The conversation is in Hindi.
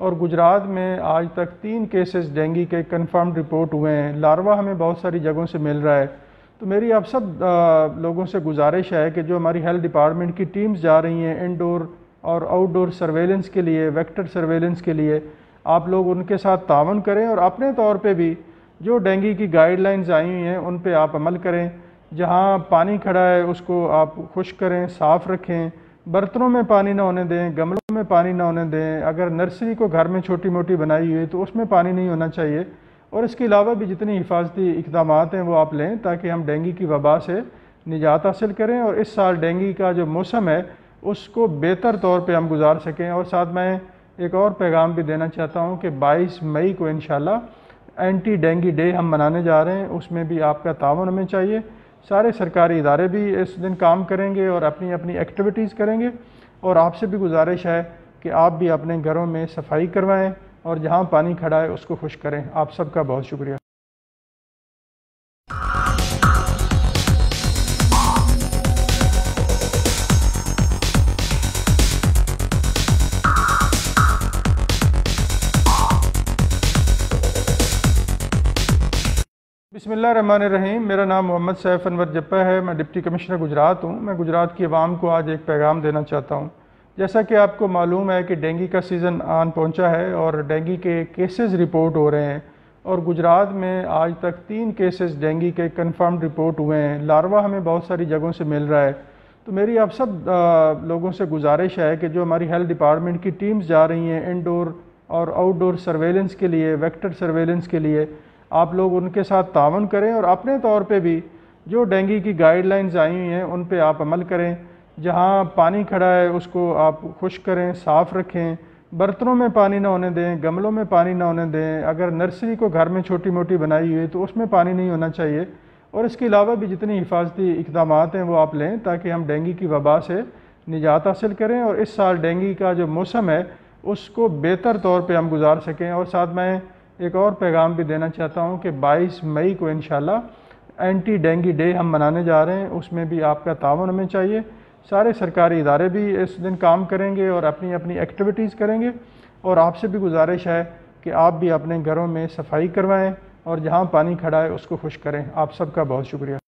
और गुजरात में आज तक तीन केसेस डेंगू के कंफर्म रिपोर्ट हुए हैं लार्वा हमें बहुत सारी जगहों से मिल रहा है तो मेरी आप सब आ, लोगों से गुजारिश है कि जो हमारी हेल्थ डिपार्टमेंट की टीम्स जा रही हैं इनडोर और आउटडोर सर्वेलेंस के लिए वेक्टर सर्वेलेंस के लिए आप लोग उनके साथ तावन करें और अपने तौर पे भी जो डेंगू की गाइडलाइंस आई हुई हैं उन पे आप अमल करें जहाँ पानी खड़ा है उसको आप खुश करें साफ़ रखें बर्तनों में पानी ना होने दें गमलों में पानी ना होने दें अगर नर्सरी को घर में छोटी मोटी बनाई हुई तो उसमें पानी नहीं होना चाहिए और इसके अलावा भी जितनी हिफाजती इकदाम हैं वो आप लें ताकि हम डेंगू की वबा से निजात हासिल करें और इस साल डेंगू का जो मौसम है उसको बेहतर तौर पर हम गुजार सकें और साथ में एक और पैगाम भी देना चाहता हूँ कि बाईस मई को इन एंटी डेंगी डे हम मनाने जा रहे हैं उसमें भी आपका तावन हमें चाहिए सारे सरकारी इदारे भी इस दिन काम करेंगे और अपनी अपनी एक्टिविटीज़ करेंगे और आपसे भी गुजारिश है कि आप भी अपने घरों में सफाई करवाएं और जहां पानी खड़ा है उसको खुश करें आप सबका बहुत शुक्रिया बसमीम मेरा नाम मोहम्मद सैफ अनवर जप्पा है मैं डिप्टी कमिश्नर गुजरात हूँ मैं गुजरात की आवाम को आज एक पैगाम देना चाहता हूँ जैसा कि आपको मालूम है कि डेंगी का सीज़न आन पहुँचा है और डेंगी के केसेस रिपोर्ट हो रहे हैं और गुजरात में आज तक तीन केसेस डेंगी के कन्फर्म रिपोर्ट हुए हैं लारवा हमें बहुत सारी जगहों से मिल रहा है तो मेरी आप सब लोगों से गुजारिश है कि जो हमारी हेल्थ डिपार्टमेंट की टीम्स जा रही हैं इनडोर और आउटडोर सर्वेलेंस के लिए वैक्टर सर्वेलेंस के लिए आप लोग उनके साथ तावन करें और अपने तौर पे भी जो डेंगू की गाइडलाइंस आई हुई हैं उन पे आप अमल करें जहाँ पानी खड़ा है उसको आप खुश करें साफ़ रखें बर्तनों में पानी ना होने दें गमलों में पानी ना होने दें अगर नर्सरी को घर में छोटी मोटी बनाई हुई तो उसमें पानी नहीं होना चाहिए और इसके अलावा भी जितनी हिफाजती इकदाम हैं वो आप लें ताकि हम डेंगू की वबा से निजात हासिल करें और इस साल डेंगू का जो मौसम है उसको बेहतर तौर पर हम गुजार सकें और साथ में एक और पैगाम भी देना चाहता हूँ कि 22 मई को इन एंटी डेंगी डे हम मनाने जा रहे हैं उसमें भी आपका तावन हमें चाहिए सारे सरकारी इदारे भी इस दिन काम करेंगे और अपनी अपनी एक्टिविटीज़ करेंगे और आपसे भी गुजारिश है कि आप भी अपने घरों में सफाई करवाएं और जहां पानी खड़ा है उसको खुश करें आप सबका बहुत शुक्रिया